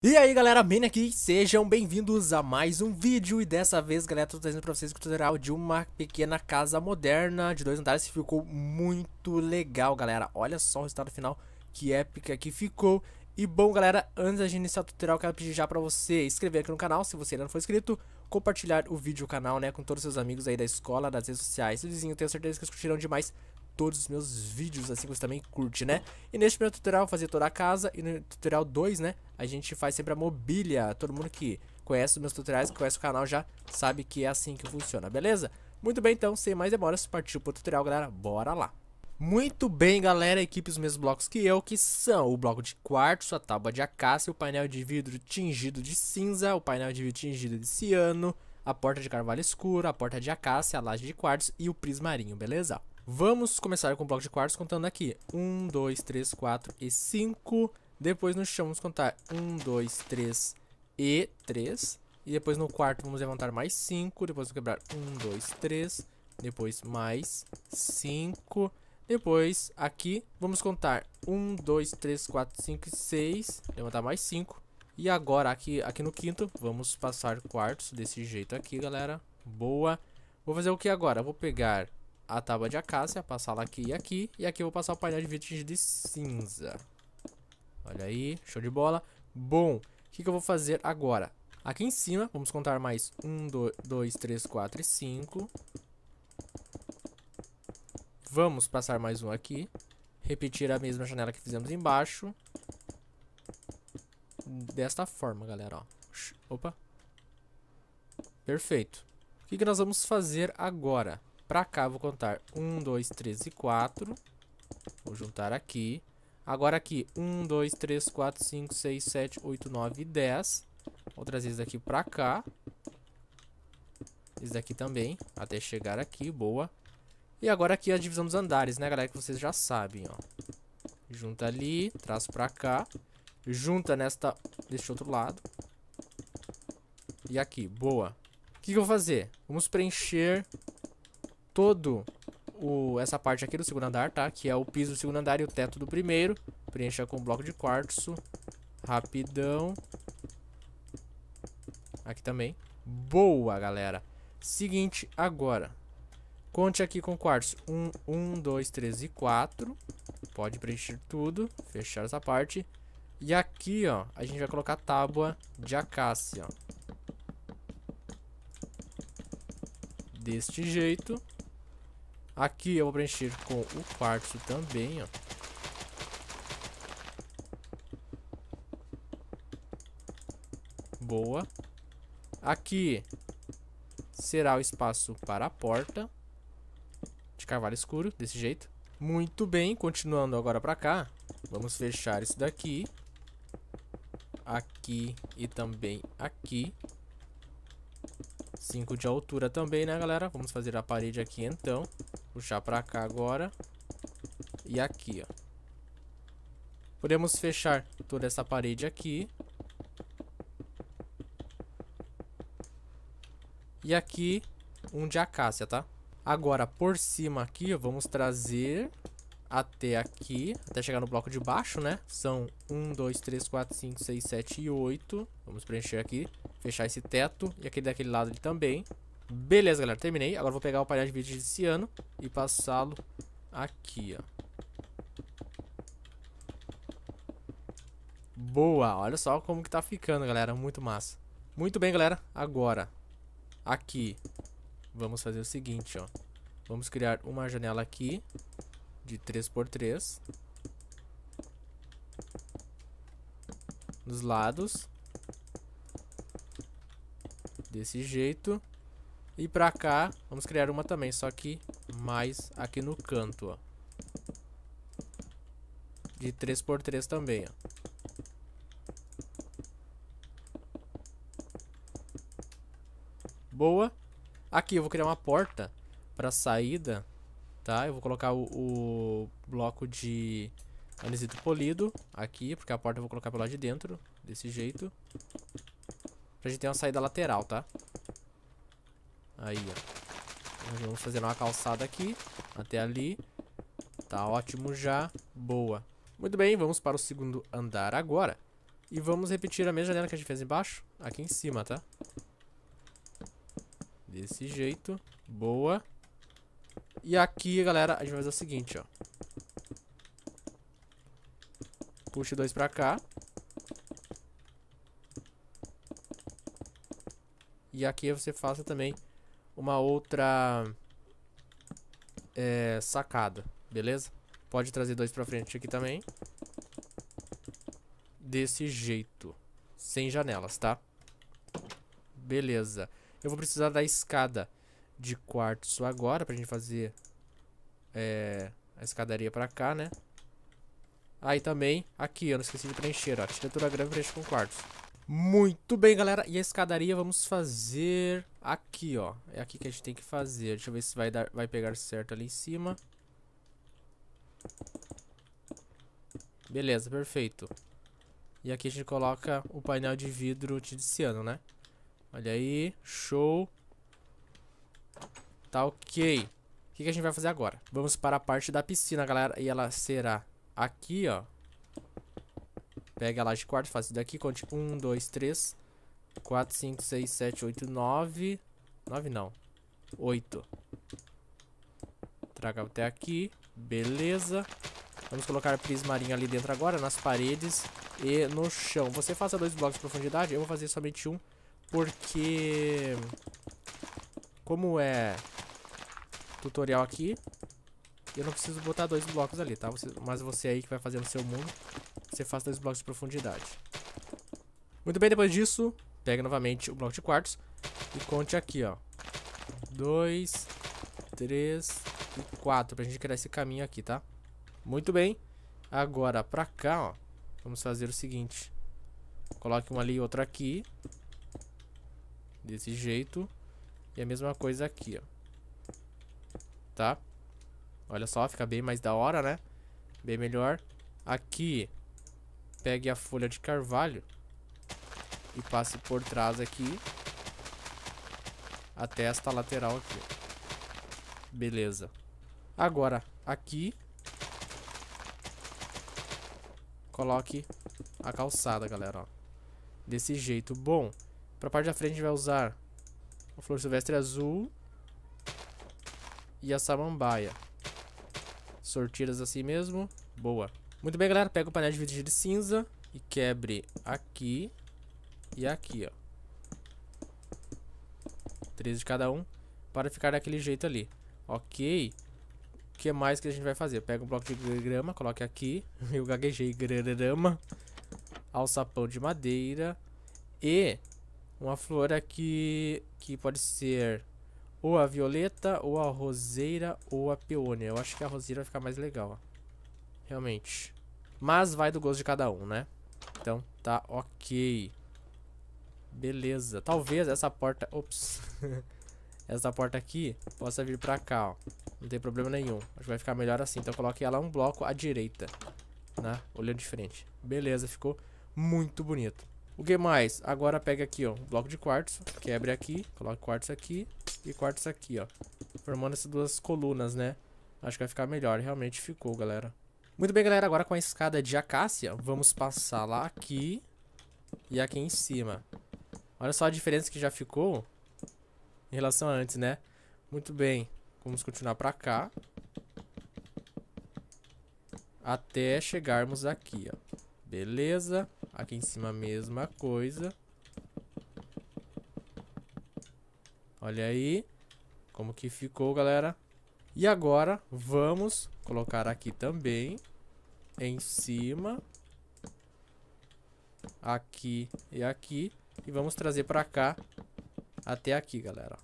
E aí galera, Mini aqui, sejam bem-vindos a mais um vídeo e dessa vez galera, tô trazendo pra vocês o um tutorial de uma pequena casa moderna de dois andares que ficou muito legal galera, olha só o resultado final, que épica que ficou E bom galera, antes de iniciar o tutorial quero pedir já pra você inscrever aqui no canal se você ainda não for inscrito Compartilhar o vídeo, o canal né, com todos os seus amigos aí da escola, das redes sociais, e vizinho, tenho certeza que vocês curtirão demais todos os meus vídeos, assim que você também curte, né? E neste primeiro tutorial eu fazia toda a casa e no tutorial 2, né, a gente faz sempre a mobília. Todo mundo que conhece os meus tutoriais, que conhece o canal já sabe que é assim que funciona, beleza? Muito bem, então, sem mais demoras, partiu pro tutorial, galera, bora lá! Muito bem, galera, equipe os mesmos blocos que eu, que são o bloco de quartzo, a tábua de acácia, o painel de vidro tingido de cinza, o painel de vidro tingido de ciano, a porta de carvalho escuro, a porta de acácia, a laje de quartzo e o prismarinho, beleza? Vamos começar com o bloco de quartos contando aqui. 1, 2, 3, 4 e 5. Depois no chão vamos contar 1, 2, 3 e 3. E depois no quarto vamos levantar mais 5. Depois vamos quebrar 1, 2, 3. Depois mais 5. Depois aqui vamos contar 1, 2, 3, 4, 5 e 6. Levantar mais 5. E agora aqui, aqui no quinto vamos passar quartos desse jeito aqui galera. Boa. Vou fazer o que agora? Vou pegar a tábua de acácia, passar ela aqui e aqui. E aqui eu vou passar o painel de vitrinhas de cinza. Olha aí, show de bola. Bom, o que, que eu vou fazer agora? Aqui em cima, vamos contar mais 1, 2, 3, 4 e 5. Vamos passar mais um aqui. Repetir a mesma janela que fizemos embaixo. Desta forma, galera, ó. Opa. Perfeito. O que, que nós vamos fazer agora? Pra cá, vou contar 1, 2, 3 e 4. Vou juntar aqui. Agora aqui, 1, 2, 3, 4, 5, 6, 7, 8, 9 e 10. Vou trazer isso daqui pra cá. Isso daqui também, até chegar aqui, boa. E agora aqui a divisão dos andares, né, galera, que vocês já sabem, ó. Junta ali, traz pra cá. Junta nesta, deste outro lado. E aqui, boa. O que, que eu vou fazer? Vamos preencher todo o, essa parte aqui do segundo andar, tá? Que é o piso do segundo andar e o teto do primeiro. Preencha com um bloco de quartzo. Rapidão. Aqui também. Boa, galera. Seguinte, agora. Conte aqui com quartzo. Um, um, dois, três e quatro. Pode preencher tudo. Fechar essa parte. E aqui, ó, a gente vai colocar tábua de acácia, ó. Deste jeito. Aqui eu vou preencher com o quartzo também, ó. Boa. Aqui será o espaço para a porta de carvalho escuro, desse jeito. Muito bem, continuando agora para cá, vamos fechar isso daqui. Aqui e também aqui. 5 de altura também, né, galera? Vamos fazer a parede aqui, então. Puxar pra cá agora. E aqui, ó. Podemos fechar toda essa parede aqui. E aqui, um de acácia, tá? Agora, por cima aqui, ó, vamos trazer até aqui, até chegar no bloco de baixo, né? São 1, 2, 3, 4, 5, 6, 7 e 8. Vamos preencher aqui, fechar esse teto e aquele daquele lado ali também. Beleza, galera, terminei. Agora vou pegar o painel de vídeo desse ano e passá-lo aqui, ó. Boa, olha só como que tá ficando, galera, muito massa. Muito bem, galera, agora, aqui, vamos fazer o seguinte, ó. Vamos criar uma janela aqui, de 3x3. Nos lados. Desse jeito. E pra cá, vamos criar uma também, só que mais aqui no canto, ó. De 3x3 também, ó. Boa. Aqui eu vou criar uma porta pra saída, tá? Eu vou colocar o, o bloco de anisito polido aqui, porque a porta eu vou colocar pelo lado de dentro, desse jeito. Pra gente ter uma saída lateral, Tá? Aí, ó. Nós vamos fazer uma calçada aqui, até ali. Tá ótimo já. Boa. Muito bem, vamos para o segundo andar agora. E vamos repetir a mesma janela que a gente fez embaixo, aqui em cima, tá? Desse jeito. Boa. E aqui, galera, a gente vai fazer o seguinte, ó. Puxa dois pra cá. E aqui você faça também uma outra é, sacada, beleza? Pode trazer dois pra frente aqui também. Desse jeito. Sem janelas, tá? Beleza. Eu vou precisar da escada de quartzo agora pra gente fazer é, a escadaria pra cá, né? Aí ah, também, aqui, eu não esqueci de preencher, ó. Arquitetura grave preenche com quartzo. Muito bem, galera. E a escadaria vamos fazer aqui, ó. É aqui que a gente tem que fazer. Deixa eu ver se vai, dar, vai pegar certo ali em cima. Beleza, perfeito. E aqui a gente coloca o painel de vidro tidiciano, né? Olha aí, show. Tá ok. O que, que a gente vai fazer agora? Vamos para a parte da piscina, galera. E ela será aqui, ó. Pega a laje de quarto, faz isso daqui, conte 1, 2, 3, 4, 5, 6, 7, 8, 9. 9 não. 8. Traga até aqui. Beleza. Vamos colocar prismarinho ali dentro agora, nas paredes e no chão. Você faça dois blocos de profundidade, eu vou fazer somente um, porque... Como é tutorial aqui, eu não preciso botar dois blocos ali, tá? Você, mas você aí que vai fazer no seu mundo, você faz dois blocos de profundidade. Muito bem, depois disso, pega novamente o bloco de quartos e conte aqui, ó. Dois, três e quatro, pra gente criar esse caminho aqui, tá? Muito bem. Agora, pra cá, ó, vamos fazer o seguinte. Coloque um ali e outro aqui. Desse jeito. E a mesma coisa aqui, ó. Tá? Olha só, fica bem mais da hora, né? Bem melhor. Aqui, pegue a folha de carvalho e passe por trás aqui até esta lateral aqui. Beleza. Agora, aqui, coloque a calçada, galera, ó. Desse jeito. Bom, pra parte da frente a gente vai usar a flor silvestre azul e a samambaia. Sortiras assim mesmo. Boa. Muito bem, galera. Pega o painel de vidro de cinza e quebre aqui e aqui, ó. Três de cada um para ficar daquele jeito ali. Ok. O que mais que a gente vai fazer? Pega um bloco de grama, coloque aqui. Eu gaguejei grama. Alçapão de madeira. E uma flor aqui que pode ser ou a violeta, ou a roseira, ou a peônia. Eu acho que a roseira vai ficar mais legal, ó. Realmente. Mas vai do gosto de cada um, né? Então, tá ok. Beleza. Talvez essa porta... Ops. essa porta aqui possa vir pra cá, ó. Não tem problema nenhum. Acho que vai ficar melhor assim. Então, coloque ela um bloco à direita, né? Olhando de frente. Beleza, ficou muito bonito. O que mais? Agora pega aqui, ó, um bloco de quartzo, quebra aqui, coloca quartzo aqui e quartzo aqui, ó. Formando essas duas colunas, né? Acho que vai ficar melhor, realmente ficou, galera. Muito bem, galera, agora com a escada de acácia, vamos passar lá aqui e aqui em cima. Olha só a diferença que já ficou em relação a antes, né? Muito bem, vamos continuar pra cá. Até chegarmos aqui, ó. Beleza. Aqui em cima a mesma coisa. Olha aí como que ficou, galera. E agora vamos colocar aqui também em cima aqui e aqui e vamos trazer para cá até aqui, galera.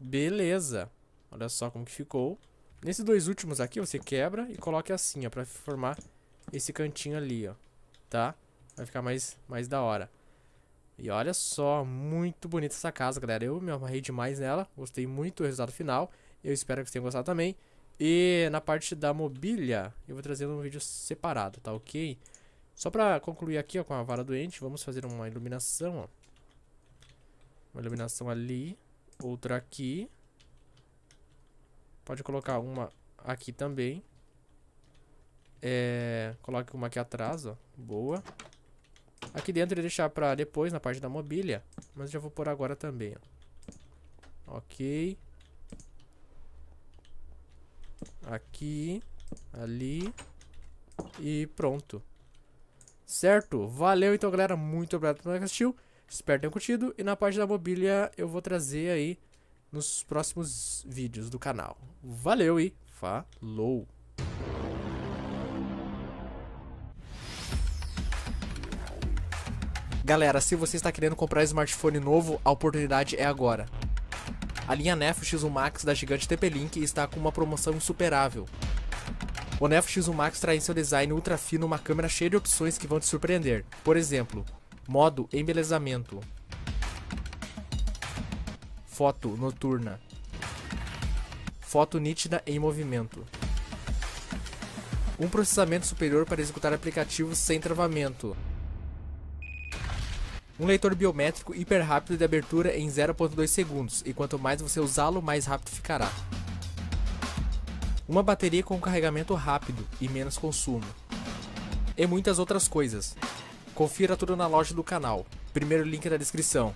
Beleza. Olha só como que ficou. Nesses dois últimos aqui você quebra e coloca assim, ó, para formar esse cantinho ali, ó. Tá? Vai ficar mais, mais da hora. E olha só, muito bonita essa casa, galera. Eu me amarrei demais nela, gostei muito do resultado final. Eu espero que vocês tenham gostado também. E na parte da mobília, eu vou trazendo um vídeo separado, tá ok? Só pra concluir aqui, ó, com a vara doente, vamos fazer uma iluminação, ó. Uma iluminação ali, outra aqui. Pode colocar uma aqui também. É, coloque uma aqui atrás, ó. Boa. Aqui dentro eu deixar pra depois, na parte da mobília. Mas já vou pôr agora também, ó. Ok. Aqui. Ali. E pronto. Certo? Valeu então, galera. Muito obrigado pelo assistiu. Espero que tenham curtido. E na parte da mobília eu vou trazer aí nos próximos vídeos do canal. Valeu e falou! Galera, se você está querendo comprar smartphone novo, a oportunidade é agora. A linha Nefo X1 Max da gigante TP-Link está com uma promoção insuperável. O Nefo X1 Max traz em seu design ultra fino uma câmera cheia de opções que vão te surpreender. Por exemplo, modo embelezamento, foto noturna, foto nítida em movimento, um processamento superior para executar aplicativos sem travamento. Um leitor biométrico hiper rápido de abertura em 0.2 segundos, e quanto mais você usá-lo, mais rápido ficará. Uma bateria com carregamento rápido e menos consumo. E muitas outras coisas. Confira tudo na loja do canal. Primeiro link na descrição.